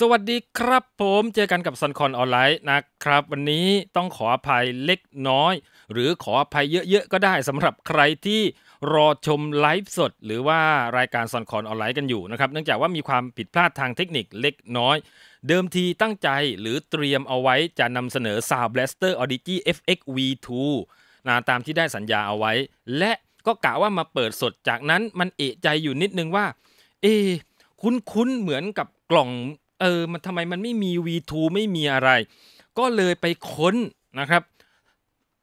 สวัสดีครับ ผมเจอกันกับซันคอนออนไลน์นะครับ วันนี้ต้องขออภัยเล็กน้อย หรือขออภัยเยอะๆก็ได้สำหรับใครที่รอชมไลฟ์สดหรือว่ารายการซันคอนออนไลน์กันอยู่นะครับเนื่องจากว่ามีความผิดพลาดทางเทคนิคเล็กน้อย เดิมทีตั้งใจหรือเตรียมเอาไว้จะนำเสนอซาว n d b เ a s t e r อ u d i g i FX V2 นะตามที่ได้สัญญาเอาไว้ และก็กะว่ามาเปิดสดจากนั้นมันเอะใจอยู่นิดนึงว่าเอคุ้นๆเหมือนกับกล่องเออ มันทำไมมันไม่มี V2 ไม่มีอะไร ก็เลยไปค้นนะครับ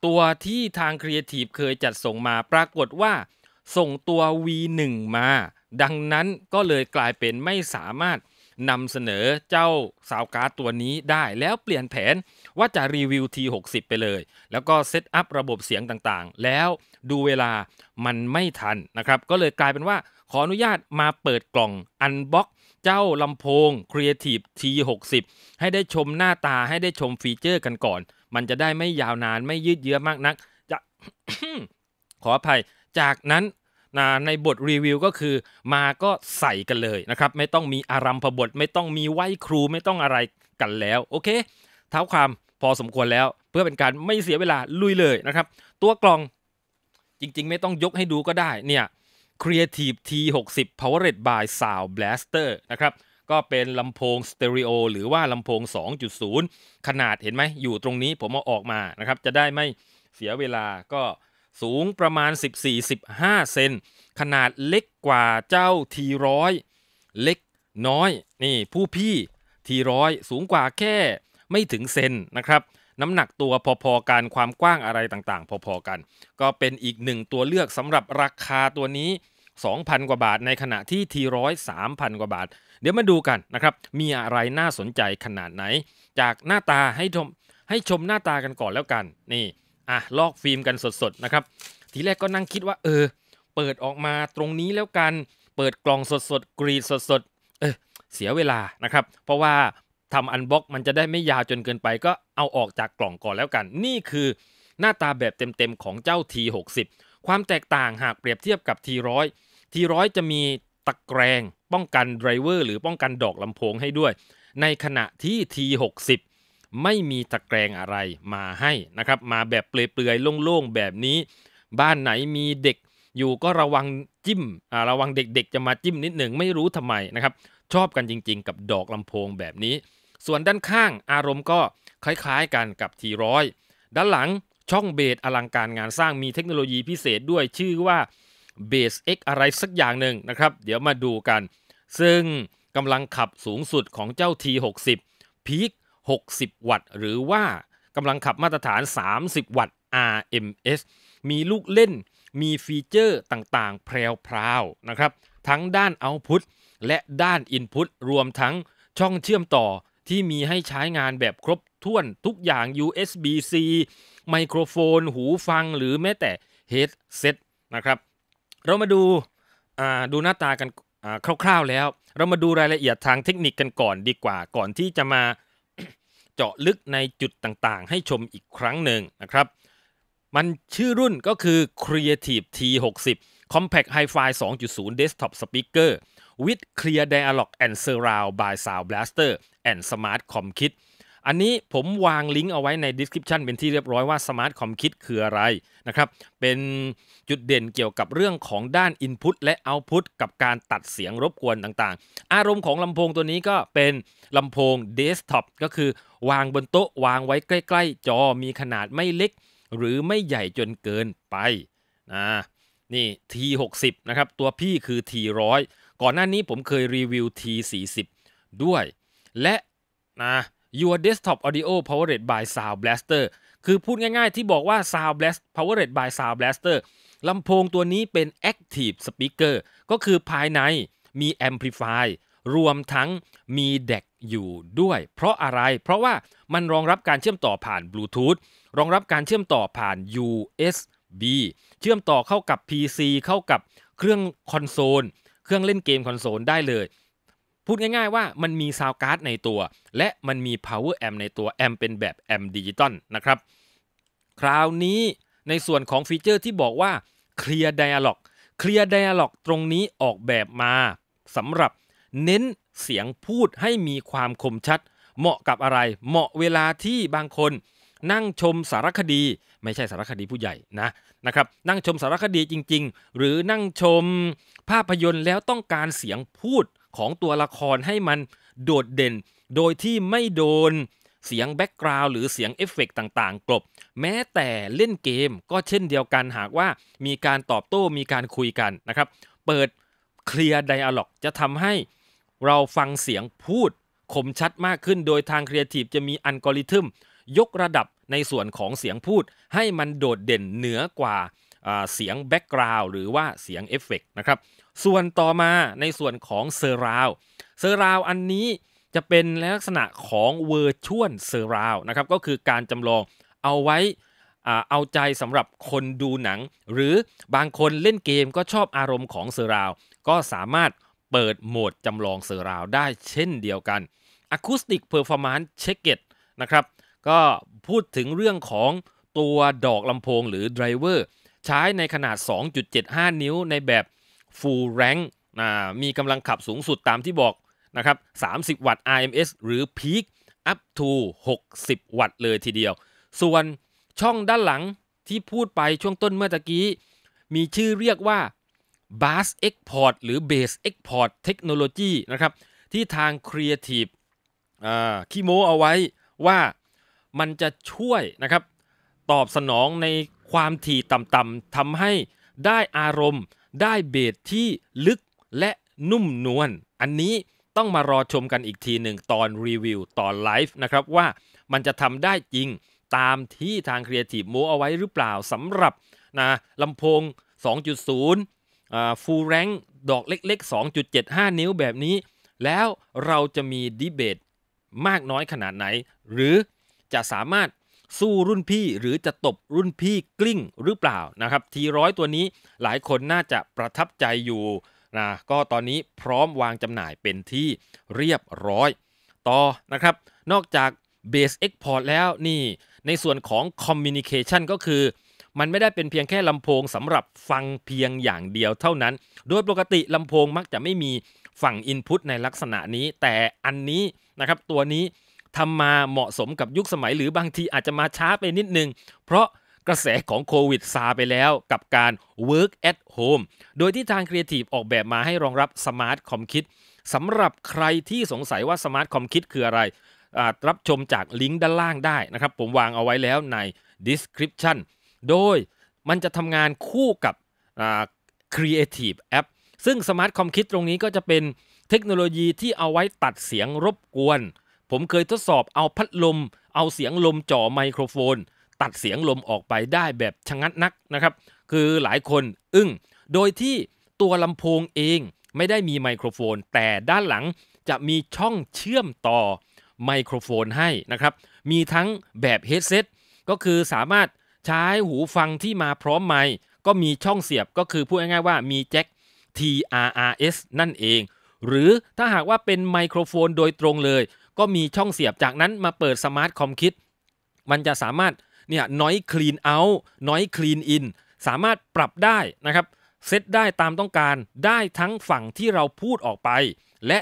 ตัวที่ทางครีเอทีฟเคยจัดส่งมาปรากฏว่าส่งตัว V1 มา ดังนั้นก็เลยกลายเป็นไม่สามารถนำเสนอเจ้าสาวการ์ดตัวนี้ได้แล้วเปลี่ยนแผนว่าจะรีวิว T60 ไปเลย แล้วก็เซตอัพระบบเสียงต่างๆ แล้วดูเวลามันไม่ทันนะครับก็เลยกลายเป็นว่าขออนุญาตมาเปิดกล่องอันบ็อกเจ้าลำโพง Creative T60 ให้ได้ชมหน้าตาให้ได้ชมฟีเจอร์กันก่อน มันจะได้ไม่ยาวนานไม่ยืดเยื้อมากนัก จะขออภัย จากนั้นนะในบทรีวิวก็คือมาก็ใส่กันเลยนะครับ ไม่ต้องมีอารัมพบท ไม่ต้องมีไหวครูไม่ต้องอะไรกันแล้ว โอเค เท้าความพอสมควรแล้วเพื่อเป็นการไม่เสียเวลาลุยเลยนะครับ ตัวกล่องจริงๆ ไม่ต้องยกให้ดูก็ได้เนี่ย Creative T60 Powered by Sound Blaster นะครับก็เป็นลำโพงสเตอริโอหรือว่าลำโพง 2.0 ขนาดเห็นไหมอยู่ตรงนี้ผมเอาออกมานะครับจะได้ไม่เสียเวลาก็สูงประมาณ 14-15เซนขนาดเล็กกว่าเจ้า T100 เล็กน้อยนี่ผู้พี่ T100 สูงกว่าแค่ไม่ถึงเซนนะครับน้ำหนักตัวพอๆกันความกว้างอะไรต่างๆ พอ ๆกัน ก็เป็นอีกหนึ่งตัวเลือกสำหรับราคาตัวนี้ 2,000 กว่าบาทในขณะที่ทีร้อย3,000กว่าบาท เดี๋ยวมาดูกันนะครับ มีอะไรน่าสนใจขนาดไหน จากหน้าตาให้ชมให้ชมหน้าตากันก่อนแล้วกันนี่อ่ะลอกฟิล์มกันสดๆนะครับ ทีแรกก็นั่งคิดว่าเออ เปิดออกมาตรงนี้แล้วกันเปิดกล่องสดๆกรีดสดๆเออเสียเวลานะครับ เพราะว่าทำอันบล็อกมันจะได้ไม่ยาวจนเกินไปก็เอาออกจากกล่องก่อนแล้วกัน นี่คือหน้าตาแบบเต็มๆของเจ้า T60 ความแตกต่างหากเปรียบเทียบกับ T100 T100 จะมีตะแกรงป้องกันไดรเวอร์หรือป้องกันดอกลำโพงให้ด้วย ในขณะที่ T60 ไม่มีตะแกรงอะไรมาให้นะครับ มาแบบเปลือยๆโล่งๆแบบนี้ บ้านไหนมีเด็กอยู่ก็ระวังจิ้มระวังเด็กๆ จะมาจิ้มนิดหนึ่งไม่รู้ทำไมนะครับชอบกันจริง ๆ กับดอกลำโพงแบบนี้ส่วนด้านข้างอารมณ์ก็คล้ายๆ กันกับทีร้อยด้านหลังช่องเบสอลังการงานสร้างมีเทคโนโลยีพิเศษด้วยชื่อว่าเบส X อะไรสักอย่างหนึ่งนะครับ เดี๋ยวมาดูกัน ซึ่งกำลังขับสูงสุดของเจ้า T60 พีค60 วัตต์ หรือว่ากำลังขับมาตรฐาน 30 วัตต์ RMS มีลูกเล่นมีฟีเจอร์ต่างๆ แพรวๆนะครับทั้งด้านเอาพุตและด้านอินพุตรวมทั้งช่องเชื่อมต่อที่มีให้ใช้งานแบบครบถ้วนทุกอย่าง USB-C ไมโครโฟน หูฟังหรือแม้แต่เฮดเซตนะครับ เรามาดูดูหน้าตากันคร่าวๆแล้ว เรามาดูรายละเอียดทางเทคนิคกันก่อนดีกว่าก่อนที่จะมาเจาะลึกในจุดต่างๆให้ชมอีกครั้งหนึ่งนะครับ มันชื่อรุ่นก็คือ Creative T60 Compact Hi-Fi 2.0 Desktop Speaker with Clear Dialog and Surround by Sound Blaster and Smart Com Kit อันนี้ผมวางลิงก์เอาไว้ในดีสคริปชันเป็นที่เรียบร้อยว่า Smart Com Kit คืออะไรนะครับ เป็นจุดเด่นเกี่ยวกับเรื่องของด้าน Input และ Output กับการตัดเสียงรบกวนต่างๆ อารมณ์ของลำโพงตัวนี้ก็เป็นลำโพง Desktop ก็คือวางบนโต๊ะวางไว้ใกล้ๆ จอมีขนาดไม่เล็กหรือไม่ใหญ่จนเกินไปนะนี่ T60 นะครับตัวพี่คือ T100 ก่อนหน้านี้ผมเคยรีวิว T40 ด้วย และนะ Your Desktop Audio Powered by Sound Blaster คือพูดง่ายๆที่บอกว่า Sound Blast e r Powered by Sound Blaster ลำโพงตัวนี้เป็น Active Speaker ก็คือภายในมี Amplify รวมทั้งมีเดกอยู่ด้วย เพราะอะไรเพราะว่ามันรองรับการเชื่อมต่อผ่านบลูทูธรองรับการเชื่อมต่อผ่าน USB B เชื่อมต่อเข้ากับ PC เข้ากับเครื่องคอนโซล เครื่องเล่นเกมคอนโซลได้เลย พูดง่ายๆว่ามันมีซาวการ์ดในตัว และมันมี power amp ในตัวแอมเป็นแบบแอมดิจิตอลนะครับคราวนี้ในส่วนของฟีเจอร์ที่บอกว่า Clear Dialog Clear Dialog ตรงนี้ออกแบบมาสำหรับเน้นเสียงพูดให้มีความคมชัด เหมาะกับอะไร เหมาะเวลาที่บางคน นั่งชมสารคดีไม่ใช่สารคดีผู้ใหญ่นะนะครับนั่งชมสารคดีจริงๆ หรือนั่งชมภาพยนตร์แล้วต้องการเสียงพูดของตัวละครให้มันโดดเด่น โดยที่ไม่โดนเสียงแบ็กกราวด์หรือเสียงเอฟเฟกต่างๆ กลบแม้แต่เล่นเกมก็เช่นเดียวกันหากว่ามีการตอบโต้มีการคุยกันนะครับเปิดเคลียร์ไดอะล็อกจะทำให้เราฟังเสียงพูด คมชัดมากขึ้น โดยทางครีเอทีฟจะมีอัลกอริทึมยกระดับในส่วนของเสียงพูดให้มันโดดเด่นเหนือกว่าเสียงแบ็กกราวด์หรือว่าเสียงเอฟเฟกนะครับ ส่วนต่อมาในส่วนของเซอร์ราวเซอร์ราวอันนี้จะเป็นลักษณะของเวอร์ชวลเซอร์ราวนะครับก็คือการจำลองเอาไว้เอาใจสำหรับคนดูหนัง หรือบางคนเล่นเกมก็ชอบอารมณ์ของเซอร์ราวก็สามารถเปิดโหมดจำลองเซอร์ราวได้เช่นเดียวกันอะคูสติกเพอร์ฟอร์มานซ์เช็กเก็ตนะครับก็พูดถึงเรื่องของตัวดอกลำโพงหรือไดรเวอร์ใช้ในขนาด 2.75 นิ้วในแบบ full rank มีกำลังขับสูงสุดตามที่บอกนะครับ30 วัตต์ RMS หรือ peak up to 60 วัตต์เลยทีเดียว ส่วนช่องด้านหลังที่พูดไปช่วงต้นเมื่อตะกี้ มีชื่อเรียกว่า Bass Export หรือ Bass Export Technology นะครับที่ทาง Creative ขี้โมเอาไว้ว่ามันจะช่วยนะครับตอบสนองในความถี่ต่ำๆทำให้ได้อารมณ์ได้เบสที่ลึกและนุ่มนวลอันนี้ต้องมารอชมกันอีกทีหนึ่งตอนรีวิวตอนไลฟ์นะครับ ว่ามันจะทำได้จริงตามที่ทางครีเอทีฟมูเอาไว้หรือเปล่าสำหรับนะลำโพง 2.0 ฟูลแรงดอกเล็กๆ 2.75 นิ้วแบบนี้ แล้วเราจะมีดีเบตมากน้อยขนาดไหนหรือจะสามารถสู้รุ่นพี่หรือจะตบรุ่นพี่กลิ้งหรือเปล่านะครับ ทีร้อยตัวนี้หลายคนน่าจะประทับใจอยู่นะก็ตอนนี้พร้อมวางจำหน่ายเป็นที่เรียบร้อย ต่อนะครับ นอกจาก Base Export แล้วนี่ในส่วนของ Communication ก็คือ มันไม่ได้เป็นเพียงแค่ลำโพงสำหรับฟังเพียงอย่างเดียวเท่านั้น โดยปกติลำโพงมักจะไม่มีฝั่ง Input ในลักษณะนี้ แต่อันนี้นะครับตัวนี้ทำมาเหมาะสมกับยุคสมัยหรือบางทีอาจจะมาช้าไปนิดนึงเพราะกระแสของโควิดซาไปแล้วกับการ work at home โดยที่ทาง Creative ออกแบบมาให้รองรับสมาร์ทคอมคิดสำหรับใครที่สงสัยว่าสมาร์ทคอมคิดคืออะไร รับชมจากลิงก์ด้านล่างได้นะครับผมวางเอาไว้แล้วใน description โดยมันจะทำงานคู่กับ Creative App ซึ่งสมาร์ทคอมคิดตรงนี้ก็จะเป็นเทคโนโลยีที่เอาไว้ตัดเสียงรบกวนผมเคยทดสอบเอาพัดลม เอาเสียงลมจ่อไมโครโฟน ตัดเสียงลมออกไปได้แบบชะงัดนักนะครับ คือหลายคนอึง้งโดยที่ตัวลำโพงเองไม่ได้มีไมโครโฟน แต่ด้านหลังจะมีช่องเชื่อมต่อไมโครโฟนให้นะครับ มีทั้งแบบเฮดเซตก็คือสามารถใช้หูฟังที่มาพร้อมไมค์ก็มีช่องเสียบก็คือพูดง่ายๆว่ามีแจ็ค TRRS นั่นเอง หรือถ้าหากว่าเป็นไมโครโฟนโดยตรงเลยก็มีช่องเสียบจากนั้นมาเปิดสมาร์ทคอมคิดมันจะสามารถเนี่ยน้อยคลีนเอาท์น้อยคลีนอิน สามารถปรับได้นะครับเซตได้ตามต้องการได้ทั้งฝั่งที่เราพูดออกไป และ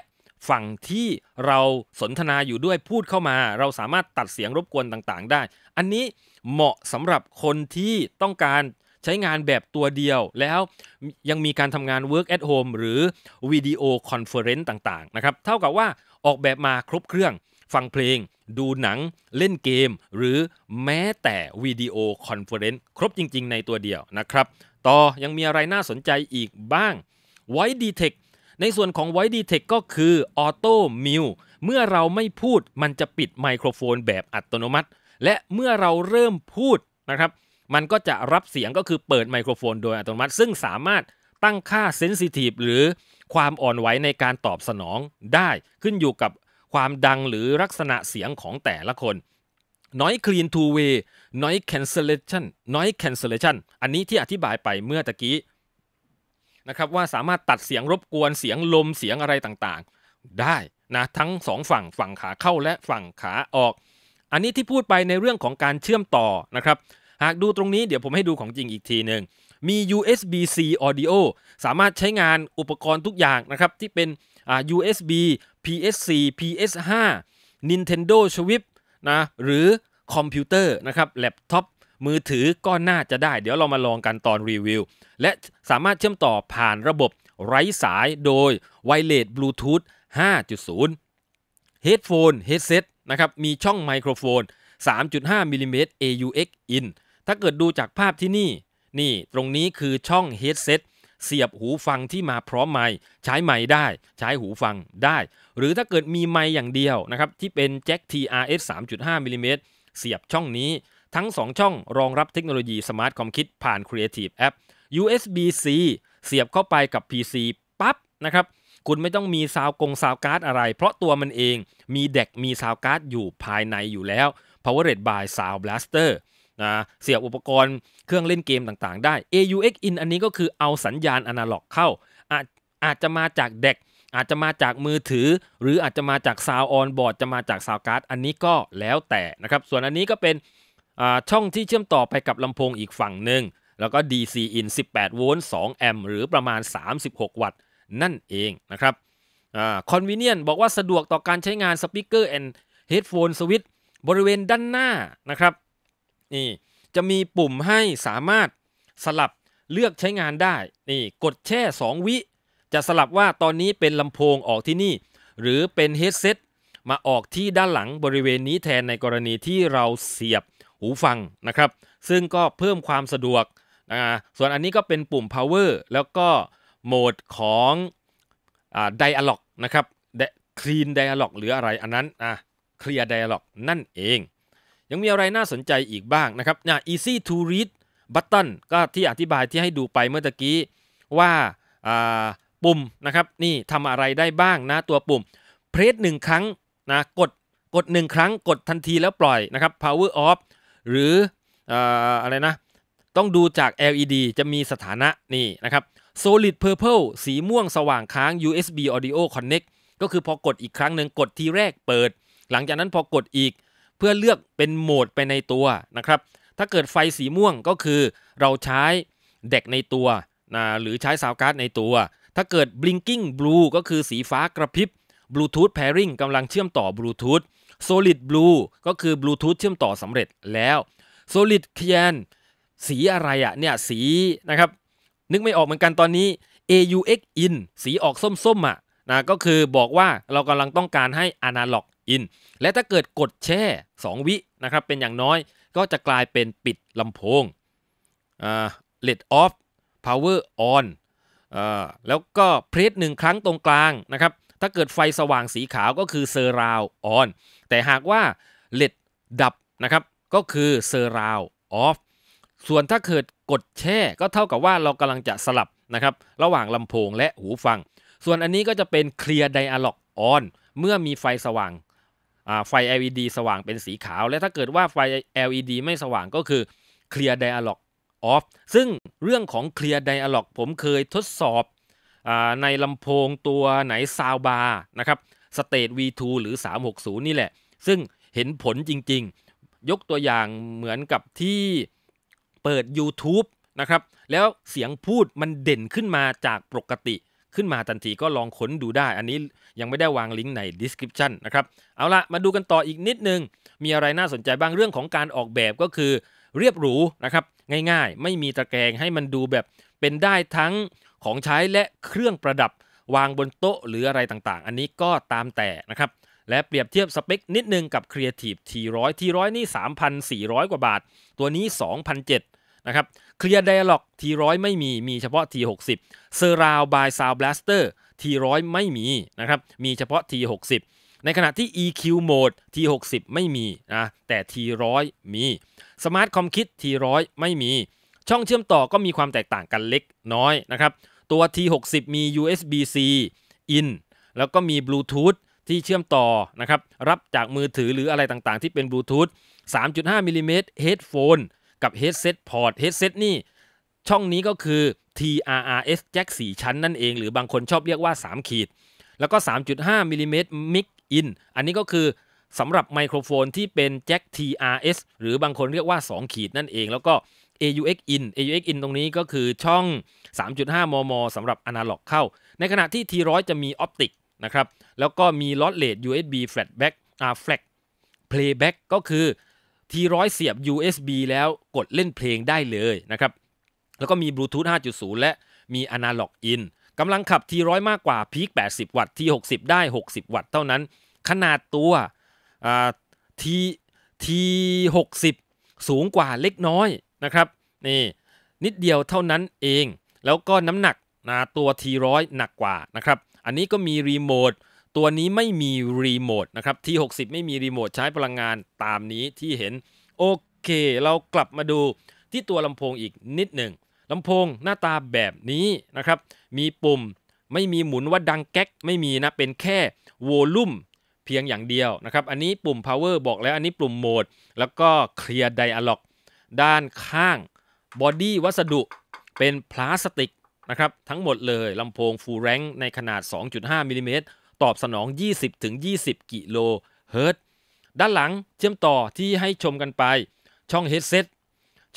ฝั่งที่เราสนทนาอยู่ด้วยพูดเข้ามา เราสามารถตัดเสียงรบกวนต่างๆ ได้ อันนี้เหมาะสำหรับคนที่ต้องการใช้งานแบบตัวเดียวแล้วยังมีการทำงาน work at home หรือวิดีโอคอนเฟอเรนซ์ต่างๆนะครับเท่ากับว่าออกแบบมาครบเครื่อง ฟังเพลง ดูหนังเล่นเกมหรือแม้แต่วิดีโอคอนเฟอเรนซ์ครบจริงๆในตัวเดียวนะครับต่อยังมีอะไรน่าสนใจอีกบ้างไว d t e c คในส่วนของไว d t e c คก็คือออโต้มิวเมื่อเราไม่พูดมันจะปิดไมโครโฟนแบบอัตโนมัติ และเมื่อเราเริ่มพูดนะครับ มันก็จะรับเสียงก็คือเปิดไมโครโฟนโดยอัตโนมัติ ซึ่งสามารถตั้งค่าเซนซิทีฟหรือความอ่อนไหวในการตอบสนองได้ขึ้นอยู่กับความดังหรือลักษณะเสียงของแต่ละคน noise clean two way noise cancellation noise cancellation อันนี้ที่อธิบายไปเมื่อตะกี้นะครับว่าสามารถตัดเสียงรบกวนเสียงลมเสียงอะไรต่างๆ ได้นะทั้งสองฝั่งฝั่งขาเข้าและฝั่งขาออก อันนี้ที่พูดไปในเรื่องของการเชื่อมต่อนะครับหากดูตรงนี้ เดี๋ยวผมให้ดูของจริงอีกทีหนึ่งมี USB-C audio สามารถใช้งานอุปกรณ์ทุกอย่างนะครับที่เป็น USB PS4 PS5 Nintendo Switch นะหรือคอมพิวเตอร์นะครับแล็ปท็อปมือถือก็น่าจะได้ เดี๋ยวเรามาลองกันตอนรีวิว และสามารถเชื่อมต่อผ่านระบบไร้สายโดยไวเลสบลูทูธ 5.0 เฮดโฟนเฮดเซ็ตนะครับมีช่องไมโครโฟน 3.5มมิิลเตร AUX in ถ้าเกิดดูจากภาพที่นี่นี่ตรงนี้คือช่องเฮดเซตเสียบหูฟังที่มาพร้อมไม้ใช้ไม้ได้ ใช้หูฟังได้ หรือถ้าเกิดมีไม้อย่างเดียวนะครับที่เป็นแจ็ค TRS 3.5มิลิเมตรเสียบช่องนี้ทั้ง 2 ช่องรองรับเทคโนโลยีสมาร์ทคอมคิดผ่าน Creative App USB-C เสียบเข้าไปกับ PC ปั๊บนะครับคุณไม่ต้องมีซาวกงซาวการ์ดอะไร เพราะตัวมันเองมีแดกมีซาวการ์ดอยู่ภายในอยู่แล้ว Powered by Sound Blaster นะเสียบอุปกรณ์เครื่องเล่นเกมต่างๆได้ AUX in อันนี้ก็คือเอาสัญญาณอนาล็อกเข้าอาจอาจจะมาจากเด็กอาจจะมาจากมือถือ หรืออาจจะมาจากซาวออนบอร์ดจะมาจากซาวการ์ดอันนี้ก็แล้วแต่นะครับส่วนอันนี้ก็เป็นช่องที่เชื่อมต่อไปกับลำโพงอีกฝั่งหนึ่งแล้วก็ DC in 18โวลต์2แอมป์หรือประมาณ 36 วัตต์นั่นเองนะครับคอนเวเนียนบอกว่าสะดวกต่อการใช้งานสปีกเกอร์แอนด์เฮดโฟนสวิตบริเวณด้านหน้านะครับนี่จะมีปุ่มให้สามารถสลับเลือกใช้งานได้นี่กดแช่ 2 วิจะสลับว่าตอนนี้เป็นลำโพงออกที่นี่ หรือเป็นเฮดเซตมาออกที่ด้านหลังบริเวณนี้แทนในกรณีที่เราเสียบหูฟังนะครับซึ่งก็เพิ่มความสะดวกนะส่วนอันนี้ก็เป็นปุ่ม power แล้วก็โหมดของอ dialog นะครับ clean dialog หรืออะไรอันนั้นอ่ะ clear dialog นั่นเองยังมีอะไรน่าสนใจอีกบ้างนะครับนะ easy to read button ก็ที่อธิบายที่ให้ดูไปเมื่อตะกี้ว่าปุ่มนะครับนี่ทำอะไรได้บ้างนะตัวปุ่มเพรสหนึ่งครั้งนะกดกด 1 ครั้งกดทันทีแล้วปล่อยนะครับ power off หรืออะไรนะ ต้องดูจาก LED จะมีสถานะนี่นะครับ solid purple สีม่วงสว่างค้าง USB audio connect ก็คือพอกดอีกครั้งหนึ่งกดทีแรกเปิด หลังจากนั้นพอกดอีกเพื่อเลือกเป็นโหมดไปในตัวนะครับ ถ้าเกิดไฟสีม่วงก็คือเราใช้เด็กในตัวนะหรือใช้ซาวการ์ดในตัว ถ้าเกิด blinking blue ก็คือสีฟ้ากระพริบ Bluetooth pairing กำลังเชื่อมต่อ Bluetooth solid blue ก็คือ Bluetooth เชื่อมต่อสำเร็จแล้ว solid cyan สีอะไรอะเนี่ยสีนะครับนึกไม่ออกเหมือนกันตอนนี้ AUX in สีออกส้มๆอะนะก็คือบอกว่าเรากำลังต้องการให้อนาล็อกอินและถ้าเกิดกดแช่ 2 วินะครับเป็นอย่างน้อยก็จะกลายเป็นปิดลำโพงเลดออฟพาวเวอร์ออนแล้วก็เพรสหนึ่งครั้งตรงกลางนะครับถ้าเกิดไฟสว่างสีขาวก็คือเซอร์ราวออนแต่หากว่าเลดดับนะครับก็คือเซอร์ราวออฟส่วนถ้าเกิดกดแช่ก็เท่ากับว่าเรากำลังจะสลับนะครับระหว่างลำโพงและหูฟัง ส่วนอันนี้ก็จะเป็นเคลียร์ไดอะล็อกออนเมื่อมีไฟสว่างไฟ LED สว่างเป็นสีขาว และถ้าเกิดว่าไฟ LED ไม่สว่างก็คือเคลียร์ไดอะล็อกออฟซึ่งเรื่องของเคลียร์ไดอะล็อกผมเคยทดสอบอในลำโพงตัวไหนซาวบาร์นะครับสเต t V2 หรือ 360 นี่แหละ ซึ่งเห็นผลจริงๆ ยกตัวอย่างเหมือนกับที่เปิด YouTube นะครับแล้วเสียงพูดมันเด่นขึ้นมาจากปกติขึ้นมาทันทีก็ลองค้นดูได้ อันนี้ยังไม่ได้วางลิงก์ใน description นะครับ เอาละมาดูกันต่ออีกนิดนึง มีอะไรน่าสนใจบ้างเรื่องของการออกแบบก็คือเรียบหรูนะครับง่ายๆ ไม่มีตะแกรงให้มันดูแบบเป็นได้ทั้งของใช้และเครื่องประดับวางบนโต๊ะหรืออะไรต่างๆ อันนี้ก็ตามแต่นะครับและเปรียบเทียบสเปคนิดนึงกับ Creative T100 T100 นี่ 3,400 กว่าบาท ตัวนี้2 0 0นะครับเคลียร์ไดอะล็อกทีร้อยไม่มี มีเฉพาะทีหกสิบเซอร์ราวบายซาวบลัสเตอร์ทีร้อยไม่มีนะครับมีเฉพาะทีหกสิบในขณะที่ EQ Mode T60 ไม่มีนะแต่ T100 มี Smart Com Kit T100 ไม่มี ช่องเชื่อมต่อก็มีความแตกต่างกันเล็กน้อยนะครับตัว T60 มี USB-C in แล้วก็มี Bluetooth ที่เชื่อมต่อนะครับรับจากมือถือหรืออะไรต่างๆ ที่เป็น Bluetooth 3.5 mm Headphone กับเฮดเซ็ตพอร์ตเฮดเซ็ตนี่ช่องนี้ก็คือ TRRS แจ็ค4ชั้นนั่นเองหรือบางคนชอบเรียกว่า 3 ขีด แล้วก็ 3.5มิลิเมตรมิกอินอันนี้ก็คือสำหรับไมโครโฟนที่เป็นแจ็ค TRS หรือบางคนเรียกว่า 2 ขีดนั่นเอง แล้วก็ AUX in AUX in ตรงนี้ก็คือช่อง 3.5มมสำหรับอนาล็อกเข้า ในขณะที่ T100 จะมีออปติกนะครับแล้วก็มีลอตเลด USB flatback อ่า flat playback ก็คือทีร้อยเสียบ USB แล้วกดเล่นเพลงได้เลยนะครับ แล้วก็มีบลูทูธ 5.0 และมีอนาล็อกอินกำลังขับทีร้อยมากกว่าพีค 80 วัตต์ ที 60 ได้ 60 วัตต์เท่านั้น ขนาดตัวที ที 60 สูงกว่าเล็กน้อยนะครับ นี่นิดเดียวเท่านั้นเอง แล้วก็น้ำหนักนะตัวทีร้อยหนักกว่านะครับ อันนี้ก็มีรีโมทตัวนี้ไม่มีรีโมทนะครับ T60 ไม่มีรีโมทใช้พลังงานตามนี้ที่เห็น โอเค เรากลับมาดูที่ตัวลำโพงอีกนิดหนึ่งลำโพงหน้าตาแบบนี้นะครับมีปุ่มไม่มีหมุนว่าดังแก๊กไม่มีนะ เป็นแค่โวลูมเพียงอย่างเดียวนะครับอันนี้ปุ่ม power บอกแล้วอันนี้ปุ่มโหมด แล้วก็เคลียร์ไดอะล็อกด้านข้างบอดี้วัสดุเป็นพลาสติกนะครับทั้งหมดเลยลำโพงฟูลแรงในขนาด 2.5มิลิเมตรตอบสนอง 20-20 กิโลเฮิรตซ์ ด้านหลังเชื่อมต่อที่ให้ชมกันไป ช่องเฮดเซต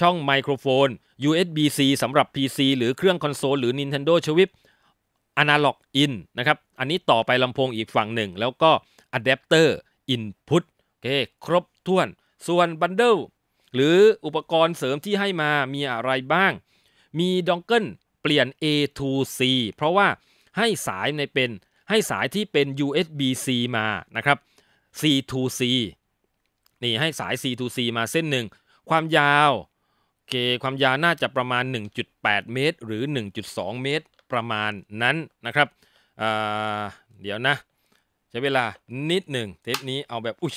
ช่องไมโครโฟน USB-C สำหรับ PC หรือเครื่องคอนโซลหรือ Nintendo Switch Analog In นะครับ อันนี้ต่อไปลำโพงอีกฝั่งหนึ่งแล้วก็อะแดปเตอร์อินพุต โอเค ครบถ้วน ส่วนบันเดิลหรืออุปกรณ์เสริมที่ให้มามีอะไรบ้าง มีดองเกิลเปลี่ยน A to C เพราะว่าให้สายในเป็นให้สายที่เป็น USB-C มา นะครับ C2C นี่ให้สาย C2C มาเส้นหนึ่ง ความยาวเค ความยาวน่าจะประมาณ 1.8 เมตร หรือ 1.2 เมตร ประมาณนั้น นะครับเเดี๋ยวนะ ใช้เวลานิดหนึ่ง เทปนี้เอาแบบ อุ๊ย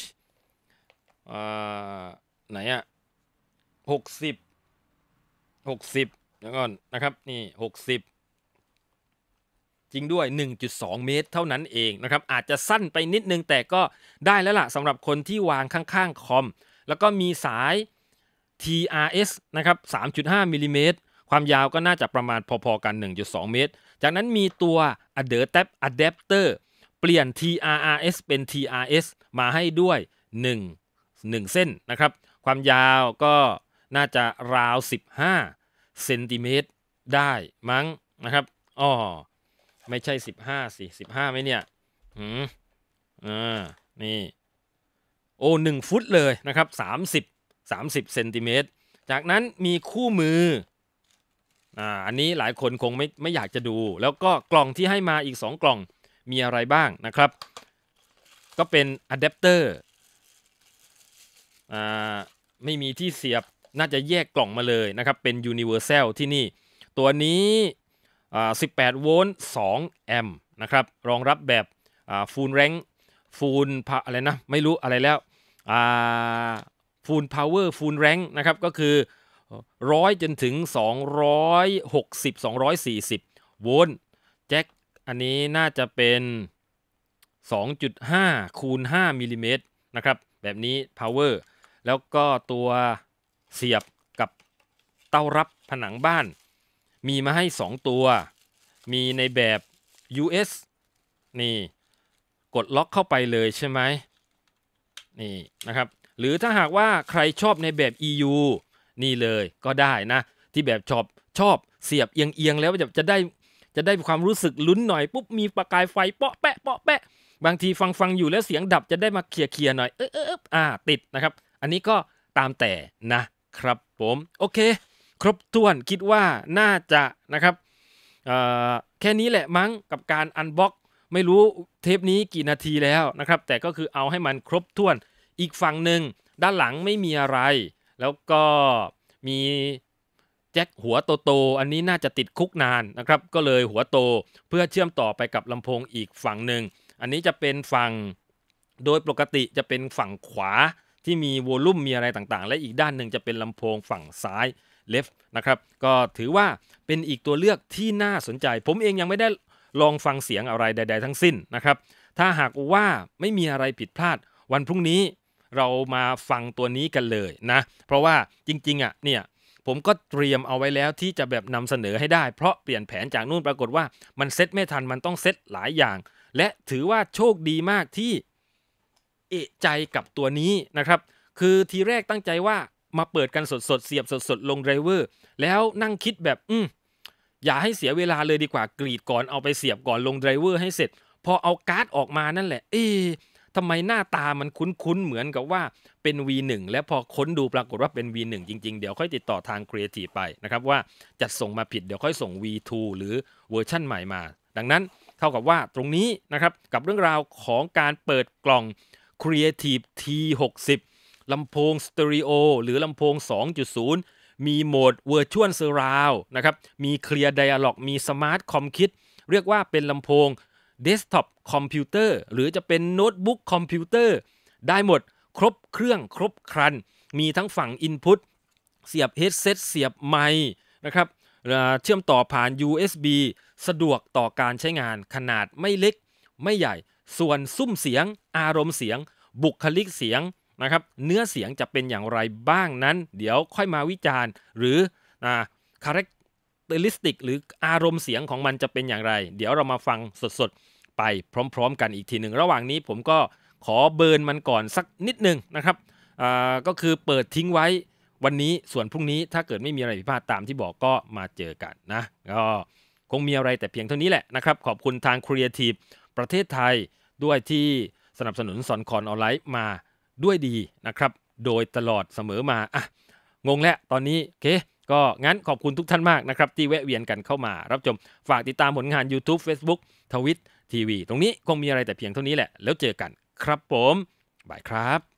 ไหนอะ60 60แล้ยวก่อน นะครับ นี่60จริงด้วย 1.2 เมตร เท่านั้นเองนะครับอาจจะสั้นไปนิดนึง แต่ก็ได้แล้วล่ะสำหรับคนที่วางข้าง ๆคอม แล้วก็มีสาย TRS นะครับ3.5มิลิเมตรความยาวก็น่าจะประมาณพอๆกัน 1.2 เมตร จากนั้นมีตัว a d e r t a b Adapter เปลี่ยน TRRS เป็น TRS มาให้ด้วย 1 1 เส้นนะครับ ความยาวก็น่าจะราว 15 เซนติเมตรได้มั้งนะครับอ๋อไม่ใช่สิบห้าสิสิบห้าไหมเนี่ย อืม อ่า นี่ โอ้หนึ่งฟุตเลยนะครับสามสิบสามสิบเซนติเมตร จากนั้นมีคู่มือ อ่า อันนี้หลายคนคงไม่ไม่อยากจะดู แล้วก็กล่องที่ให้มาอีกสองกล่อง มีอะไรบ้างนะครับ ก็เป็นอะแดปเตอร์ อ่า ไม่มีที่เสียบ น่าจะแยกกล่องมาเลยนะครับ เป็น Universal ที่นี่ ตัวนี้18โวลต์2แอมป์นะครับรองรับแบบฟูลแรงฟูลอะไรนะไม่รู้อะไรแล้วฟูลพาวเวอร์ ฟูลแรงนะครับก็คือ100จนถึง260 240โวลต์แจ็คอันนี้น่าจะเป็น 2.5คูณ5มิลิเมตรนะครับแบบนี้พาวเวอร์ แล้วก็ตัวเสียบกับเต้ารับผนังบ้านมีมาให้ 2 ตัว มีในแบบ US นี่กดล็อกเข้าไปเลยใช่ไหมนี่นะครับ หรือถ้าหากว่าใครชอบในแบบ EU นี่เลยก็ได้นะ ที่แบบชอบชอบเสียบเอียงๆ แล้วจะจะได้จะได้ความรู้สึกลุ้นหน่อยปุ๊บมีประกายไฟ เปาะแปะเปาะแปะ บางทีฟังฟังอยู่แล้วเสียงดับจะได้มาเคลียร์เคลียร์หน่อยเออเอออ่าติดนะครับ อันนี้ก็ตามแต่นะครับผมโอเคครบถ้วนคิดว่าน่าจะนะครับแค่นี้แหละมั้งกับการอันบ็อกไม่รู้เทปนี้กี่นาทีแล้วนะครับแต่ก็คือเอาให้มันครบถ้วนอีกฝั่งหนึ่งด้านหลังไม่มีอะไร แล้วก็มีแจ็คหัวโตโตอันนี้น่าจะติดคุกนานนะครับก็เลยหัวโตเพื่อเชื่อมต่อไปกับลำโพงอีกฝั่งหนึ่งอันนี้จะเป็นฝั่งโดยปกติจะเป็นฝั่งขวาที่มีโวลุ่มมีอะไรต่างๆ และอีกด้านหนึ่งจะเป็นลำโพงฝั่งซ้ายเลฟนะครับก็ถือว่าเป็นอีกตัวเลือกที่น่าสนใจ ผมเองยังไม่ได้ลองฟังเสียงอะไรใด ๆ ทั้งสิ้นนะครับถ้าหากว่าไม่มีอะไรผิดพลาดวันพรุ่งนี้เรามาฟังตัวนี้กันเลยนะเพราะว่าจริงๆอ่ะเนี่ยผมก็เตรียมเอาไว้แล้วที่จะแบบนำเสนอให้ได้เพราะเปลี่ยนแผนจากนู่นปรากฏว่ามันเซ็ตไม่ทันมันต้องเซ็ตหลายอย่าง และถือว่าโชคดีมากที่เอะใจกับตัวนี้นะครับคือทีแรกตั้งใจว่ามาเปิดกันสดๆ เสียบสดๆ ลงไดรเวอร์ แล้วนั่งคิดแบบอืมอย่าให้เสียเวลาเลยดีกว่า กรีดก่อนเอาไปเสียบก่อนลงไดรเวอร์ให้เสร็จ พอเอาการ์ดออกมานั่นแหละ เอ๊ทำไมหน้าตามันคุ้นๆ เหมือนกับว่าเป็น V1 และพอค้นดูปรากฏว่าเป็น V1 จริงๆ เดี๋ยวค่อยติดต่อทางครีเอทีฟไปนะครับ ว่าจัดส่งมาผิดเดี๋ยวค่อยส่ง V2 หรือเวอร์ชั่นใหม่มา ดังนั้นเท่ากับว่าตรงนี้นะครับกับเรื่องราวของการเปิดกล่อง Creative T60 ลำโพงสเตอริโอหรือลำโพง 2.0 มีโหมด Virtual s u r ร o u n d นะครับ มีเคลียร์ไดอะล็อก มีสมาร์ทคอมคิด เรียกว่าเป็นลำโพงเดสก์ท็อปคอมพิวเตอร์หรือจะเป็นโน้ตบุ๊กคอมพิวเตอร์ได้หมดครบเครื่องครบครัน มีทั้งฝั่งอินพุตเสียบเฮดเซตเสียบไมค์นะครับเชื่อมต่อผ่าน USB สะดวกต่อการใช้งาน ขนาดไม่เล็ก ไม่ใหญ่ ส่วนซุ้มเสียงอารมณ์เสียง บุคลิกเสียงนะครับเนื้อเสียงจะเป็นอย่างไรบ้างนั้น เดี๋ยวค่อยมาวิจารณ์ หรือคาแรคเตอริสติกหรืออารมณ์เสียงของมันจะเป็นอย่างไร เดี๋ยวเรามาฟังสดๆไปพร้อมๆกันอีกทีหนึ่งระหว่างนี้ผมก็ขอเบิร์นมันก่อนสักนิดหนึ่งนะครับก็คือเปิดทิ้งไว้วันนี้ส่วนพรุ่งนี้ถ้าเกิดไม่มีอะไรผิดพลาดตามที่บอกก็มาเจอกันนะก็คงมีอะไรแต่เพียงเท่านี้แหละนะครับขอบคุณทางครีเอทีฟประเทศไทยด้วยที่สนับสนุนสอนคอนออนไลน์มาด้วยดีนะครับโดยตลอดเสมอมาอ่ะงงแล้วตอนนี้โอเค ก็งั้นขอบคุณทุกท่านมากนะครับที่แวะเวียนกันเข้ามา รับชมฝากติดตามผลงาน YouTube Facebook ทวิตทีวีตรงนี้ คงมีอะไรแต่เพียงเท่านี้แหละ แล้วเจอกันครับผม บายครับ